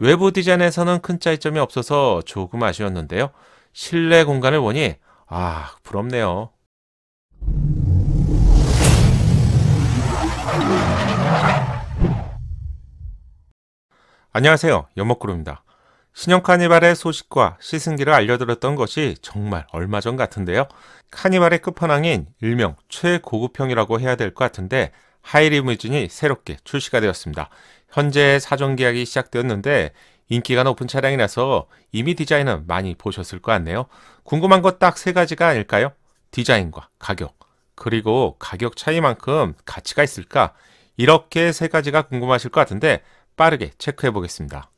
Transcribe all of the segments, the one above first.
외부 디자인에서는 큰 차이점이 없어서 조금 아쉬웠는데요. 실내 공간을 보니 아 부럽네요. 안녕하세요. 연먹구름입니다. 신형 카니발의 소식과 시승기를 알려드렸던 것이 정말 얼마 전 같은데요. 카니발의 끝판왕인 일명 최고급형이라고 해야 될 것 같은데 하이리무진이 새롭게 출시가 되었습니다. 현재 사전 계약이 시작되었는데 인기가 높은 차량이라서 이미 디자인은 많이 보셨을 것 같네요. 궁금한 것 딱 세 가지가 아닐까요? 디자인과 가격, 그리고 가격 차이만큼 가치가 있을까? 이렇게 세 가지가 궁금하실 것 같은데 빠르게 체크해 보겠습니다.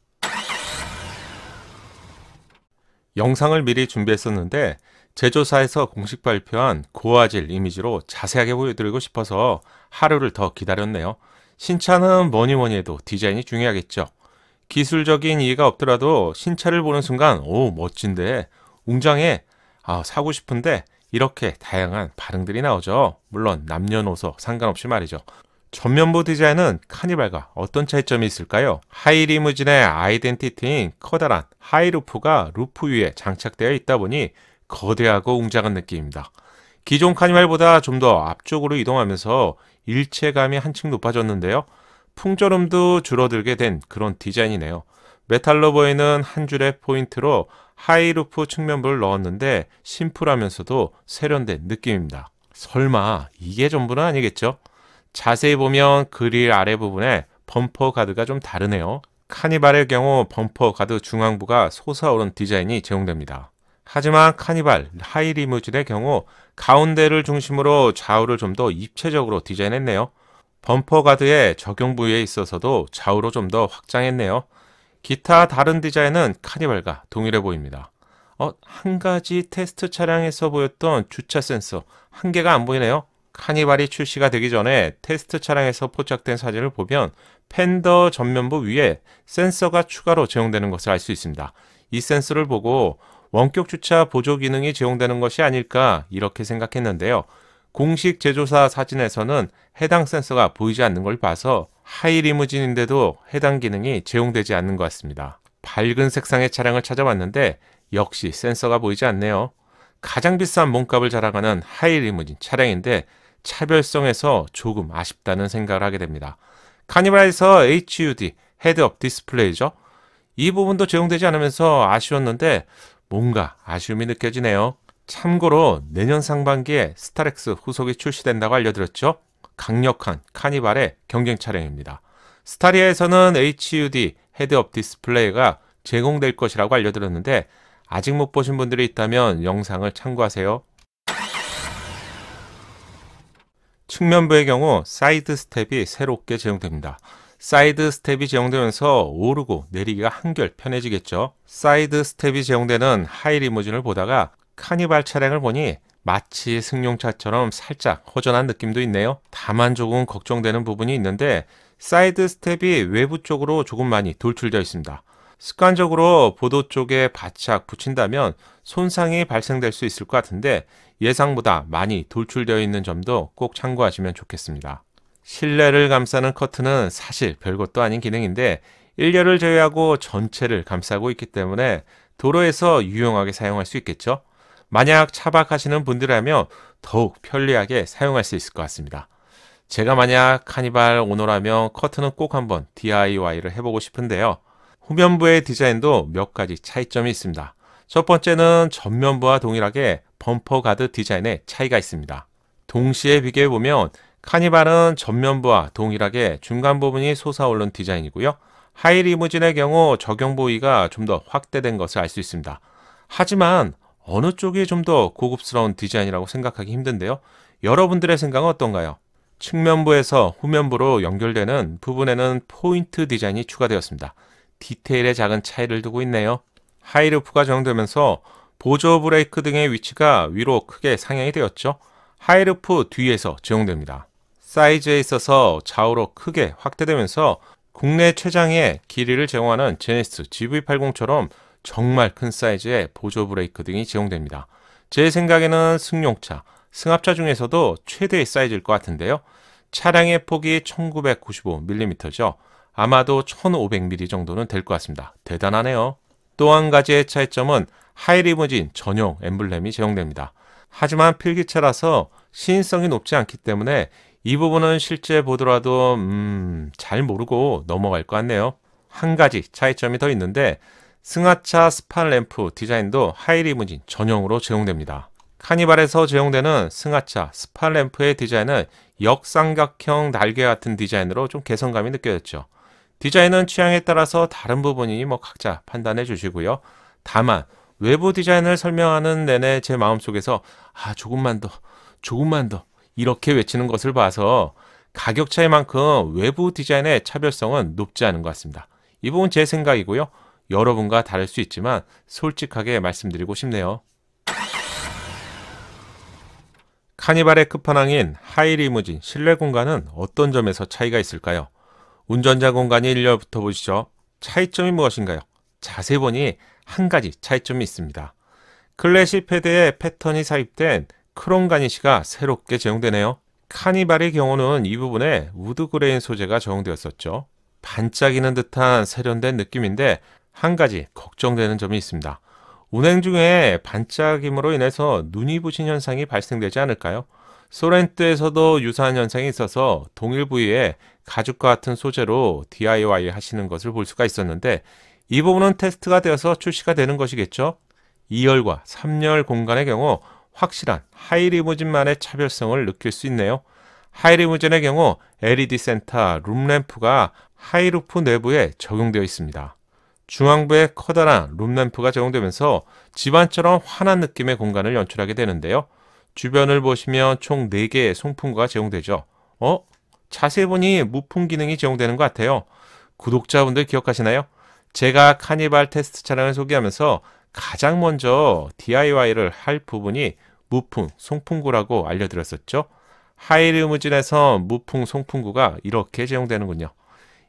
영상을 미리 준비했었는데 제조사에서 공식 발표한 고화질 이미지로 자세하게 보여드리고 싶어서 하루를 더 기다렸네요. 신차는 뭐니 뭐니 해도 디자인이 중요하겠죠. 기술적인 이해가 없더라도 신차를 보는 순간 오 멋진데 웅장해 아 사고 싶은데 이렇게 다양한 반응들이 나오죠. 물론 남녀노소 상관없이 말이죠. 전면부 디자인은 카니발과 어떤 차이점이 있을까요? 하이리무진의 아이덴티티인 커다란 하이루프가 루프 위에 장착되어 있다 보니 거대하고 웅장한 느낌입니다. 기존 카니발보다 좀 더 앞쪽으로 이동하면서 일체감이 한층 높아졌는데요. 풍절음도 줄어들게 된 그런 디자인이네요. 메탈러버에는 한 줄의 포인트로 하이루프 측면부를 넣었는데 심플하면서도 세련된 느낌입니다. 설마 이게 전부는 아니겠죠? 자세히 보면 그릴 아래 부분에 범퍼 가드가 좀 다르네요. 카니발의 경우 범퍼 가드 중앙부가 솟아오른 디자인이 제공됩니다. 하지만 카니발, 하이리무진의 경우 가운데를 중심으로 좌우를 좀 더 입체적으로 디자인했네요. 범퍼 가드의 적용 부위에 있어서도 좌우로 좀 더 확장했네요. 기타 다른 디자인은 카니발과 동일해 보입니다. 어, 한 가지 테스트 차량에서 보였던 주차 센서 한 개가 안 보이네요. 카니발이 출시가 되기 전에 테스트 차량에서 포착된 사진을 보면 팬더 전면부 위에 센서가 추가로 제공되는 것을 알 수 있습니다. 이 센서를 보고 원격 주차 보조 기능이 제공되는 것이 아닐까 이렇게 생각했는데요. 공식 제조사 사진에서는 해당 센서가 보이지 않는 걸 봐서 하이 리무진인데도 해당 기능이 제공되지 않는 것 같습니다. 밝은 색상의 차량을 찾아봤는데 역시 센서가 보이지 않네요. 가장 비싼 몸값을 자랑하는 하이 리무진 차량인데 차별성에서 조금 아쉽다는 생각을 하게 됩니다. 카니발에서 HUD 헤드업 디스플레이죠. 이 부분도 제공되지 않으면서 아쉬웠는데 뭔가 아쉬움이 느껴지네요. 참고로 내년 상반기에 스타렉스 후속이 출시된다고 알려드렸죠. 강력한 카니발의 경쟁 차량입니다. 스타리아에서는 HUD 헤드업 디스플레이가 제공될 것이라고 알려드렸는데 아직 못 보신 분들이 있다면 영상을 참고하세요. 측면부의 경우 사이드 스텝이 새롭게 제공됩니다. 사이드 스텝이 제공되면서 오르고 내리기가 한결 편해지겠죠. 사이드 스텝이 제공되는 하이 리무진을 보다가 카니발 차량을 보니 마치 승용차처럼 살짝 허전한 느낌도 있네요. 다만 조금 걱정되는 부분이 있는데 사이드 스텝이 외부 쪽으로 조금 많이 돌출되어 있습니다. 습관적으로 보도 쪽에 바짝 붙인다면 손상이 발생될 수 있을 것 같은데 예상보다 많이 돌출되어 있는 점도 꼭 참고하시면 좋겠습니다. 실내를 감싸는 커튼은 사실 별것도 아닌 기능인데 일렬을 제외하고 전체를 감싸고 있기 때문에 도로에서 유용하게 사용할 수 있겠죠. 만약 차박하시는 분들이라면 더욱 편리하게 사용할 수 있을 것 같습니다. 제가 만약 카니발 오너라면 커튼은 꼭 한번 DIY를 해보고 싶은데요. 후면부의 디자인도 몇 가지 차이점이 있습니다. 첫 번째는 전면부와 동일하게 범퍼 가드 디자인에 차이가 있습니다. 동시에 비교해보면 카니발은 전면부와 동일하게 중간 부분이 솟아오른 디자인이고요. 하이리무진의 경우 적용 부위가 좀 더 확대된 것을 알 수 있습니다. 하지만 어느 쪽이 좀 더 고급스러운 디자인이라고 생각하기 힘든데요. 여러분들의 생각은 어떤가요? 측면부에서 후면부로 연결되는 부분에는 포인트 디자인이 추가되었습니다. 디테일의 작은 차이를 두고 있네요. 하이루프가 적용되면서 보조 브레이크 등의 위치가 위로 크게 상향이 되었죠. 하이루프 뒤에서 적용됩니다. 사이즈에 있어서 좌우로 크게 확대되면서 국내 최장의 길이를 제공하는 제네시스 GV80처럼 정말 큰 사이즈의 보조 브레이크 등이 제공됩니다. 제 생각에는 승용차, 승합차 중에서도 최대의 사이즈일 것 같은데요. 차량의 폭이 1995mm죠. 아마도 1500mm 정도는 될 것 같습니다. 대단하네요. 또 한 가지의 차이점은 하이리무진 전용 엠블렘이 제공됩니다. 하지만 필기차라서 신인성이 높지 않기 때문에 이 부분은 실제 보더라도 음, 잘 모르고 넘어갈 것 같네요. 한 가지 차이점이 더 있는데 승하차 스판 램프 디자인도 하이리무진 전용으로 제공됩니다. 카니발에서 제공되는 승하차 스판 램프의 디자인은 역삼각형 날개 같은 디자인으로 좀 개성감이 느껴졌죠. 디자인은 취향에 따라서 다른 부분이뭐 각자 판단해 주시고요. 다만 외부 디자인을 설명하는 내내 제 마음속에서 아 조금만 더 조금만 더 이렇게 외치는 것을 봐서 가격 차이만큼 외부 디자인의 차별성은 높지 않은 것 같습니다. 이 부분 제 생각이고요. 여러분과 다를 수 있지만 솔직하게 말씀드리고 싶네요. 카니발의 끝판왕인 하이리무진 실내 공간은 어떤 점에서 차이가 있을까요? 운전자 공간이 1열부터 보시죠. 차이점이 무엇인가요? 자세히 보니 한 가지 차이점이 있습니다. 클래식 패드에 패턴이 삽입된 크롬가니시가 새롭게 제공되네요. 카니발의 경우는 이 부분에 우드그레인 소재가 적용되었었죠. 반짝이는 듯한 세련된 느낌인데 한 가지 걱정되는 점이 있습니다. 운행 중에 반짝임으로 인해서 눈이 부신 현상이 발생되지 않을까요? 소렌트에서도 유사한 현상이 있어서 동일 부위에 가죽과 같은 소재로 DIY 하시는 것을 볼 수가 있었는데 이 부분은 테스트가 되어서 출시가 되는 것이겠죠? 2열과 3열 공간의 경우 확실한 하이리무진만의 차별성을 느낄 수 있네요. 하이리무진의 경우 LED 센터 룸램프가 하이루프 내부에 적용되어 있습니다. 중앙부에 커다란 룸램프가 적용되면서 집안처럼 환한 느낌의 공간을 연출하게 되는데요. 주변을 보시면 총 4개의 송풍구가 제공되죠. 어? 자세히 보니 무풍 기능이 제공되는 것 같아요. 구독자분들 기억하시나요? 제가 카니발 테스트 차량을 소개하면서 가장 먼저 DIY를 할 부분이 무풍, 송풍구라고 알려드렸었죠. 하이리무진에서 무풍, 송풍구가 이렇게 제공되는군요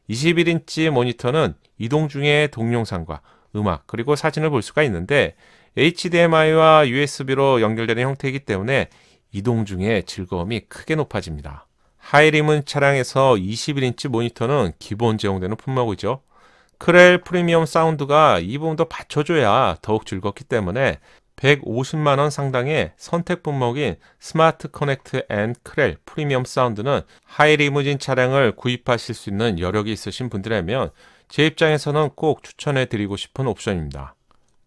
21인치 모니터는 이동 중에 동영상과 음악 그리고 사진을 볼 수가 있는데 HDMI와 USB로 연결되는 형태이기 때문에 이동 중에 즐거움이 크게 높아집니다. 하이리문 차량에서 21인치 모니터는 기본 제공되는 품목이죠. 크렐 프리미엄 사운드가 이 부분도 받쳐줘야 더욱 즐겁기 때문에 150만 원 상당의 선택 품목인 스마트 커넥트 앤 크렐 프리미엄 사운드는 하이리무진 차량을 구입하실 수 있는 여력이 있으신 분들이라면 제 입장에서는 꼭 추천해 드리고 싶은 옵션입니다.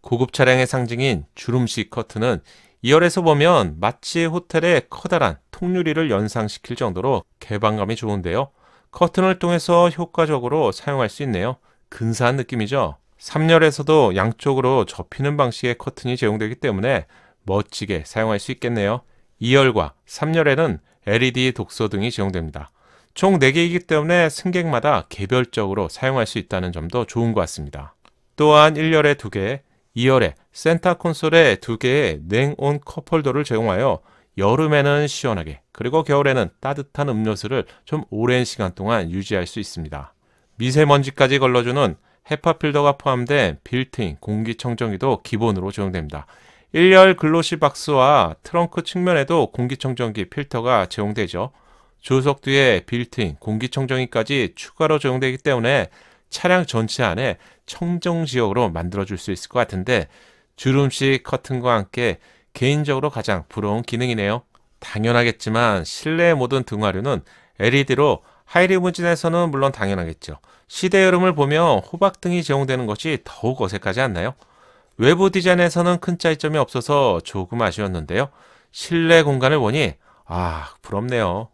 고급 차량의 상징인 주름식 커튼은 2열에서 보면 마치 호텔의 커다란 통유리를 연상시킬 정도로 개방감이 좋은데요. 커튼을 통해서 효과적으로 사용할 수 있네요. 근사한 느낌이죠? 3열에서도 양쪽으로 접히는 방식의 커튼이 제공되기 때문에 멋지게 사용할 수 있겠네요. 2열과 3열에는 LED 독서 등이 제공됩니다. 총 4개이기 때문에 승객마다 개별적으로 사용할 수 있다는 점도 좋은 것 같습니다. 또한 1열에 2개, 2열에 센터 콘솔에 2개의 냉온 컵홀더를 제공하여 여름에는 시원하게 그리고 겨울에는 따뜻한 음료수를 좀 오랜 시간 동안 유지할 수 있습니다. 미세먼지까지 걸러주는 헤파 필터가 포함된 빌트인 공기청정기도 기본으로 적용됩니다. 1열 글로시 박스와 트렁크 측면에도 공기청정기 필터가 제공되죠. 조석 뒤에 빌트인 공기청정기까지 추가로 적용되기 때문에 차량 전체 안에 청정 지역으로 만들어줄 수 있을 것 같은데 주름식 커튼과 함께 개인적으로 가장 부러운 기능이네요. 당연하겠지만 실내의 모든 등화류는 LED로 하이리무진에서는 물론 당연하겠죠. 시대 여름을 보며 호박 등이 제공되는 것이 더욱 어색하지 않나요? 외부 디자인에서는 큰 차이점이 없어서 조금 아쉬웠는데요. 실내 공간을 보니 아 부럽네요.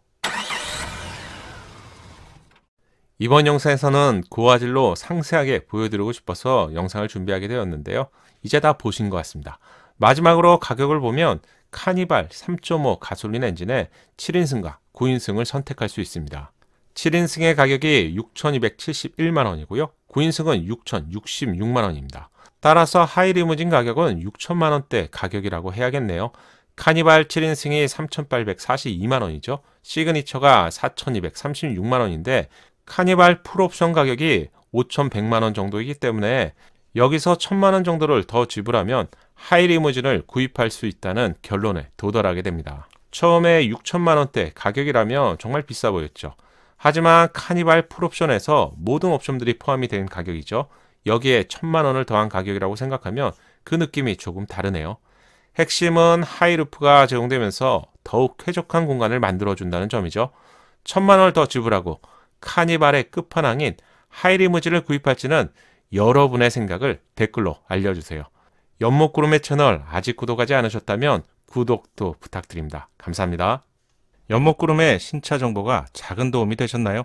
이번 영상에서는 고화질로 상세하게 보여드리고 싶어서 영상을 준비하게 되었는데요. 이제 다 보신 것 같습니다. 마지막으로 가격을 보면 카니발 3.5 가솔린 엔진에 7인승과 9인승을 선택할 수 있습니다. 7인승의 가격이 6,271만 원이고요. 9인승은 6,066만 원입니다. 따라서 하이리무진 가격은 6천만 원대 가격이라고 해야겠네요. 카니발 7인승이 3,842만 원이죠. 시그니처가 4,236만 원인데 카니발 풀옵션 가격이 5,100만 원 정도이기 때문에 여기서 1 0 0 0만원 정도를 더 지불하면 하이리무진을 구입할 수 있다는 결론에 도달하게 됩니다. 처음에 6천만 원대 가격이라면 정말 비싸 보였죠. 하지만 카니발 풀옵션에서 모든 옵션들이 포함이 된 가격이죠. 여기에 천만 원을 더한 가격이라고 생각하면 그 느낌이 조금 다르네요. 핵심은 하이루프가 제공되면서 더욱 쾌적한 공간을 만들어준다는 점이죠. 천만 원을 더 지불하고 카니발의 끝판왕인 하이리무진을 구입할지는 여러분의 생각을 댓글로 알려주세요. 연목구름의 채널 아직 구독하지 않으셨다면 구독도 부탁드립니다. 감사합니다. 연목구름의 신차 정보가 작은 도움이 되셨나요?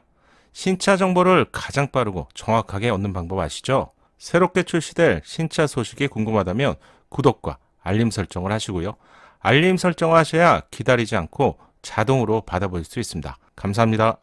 신차 정보를 가장 빠르고 정확하게 얻는 방법 아시죠? 새롭게 출시될 신차 소식이 궁금하다면 구독과 알림 설정을 하시고요. 알림 설정 하셔야 기다리지 않고 자동으로 받아볼 수 있습니다. 감사합니다.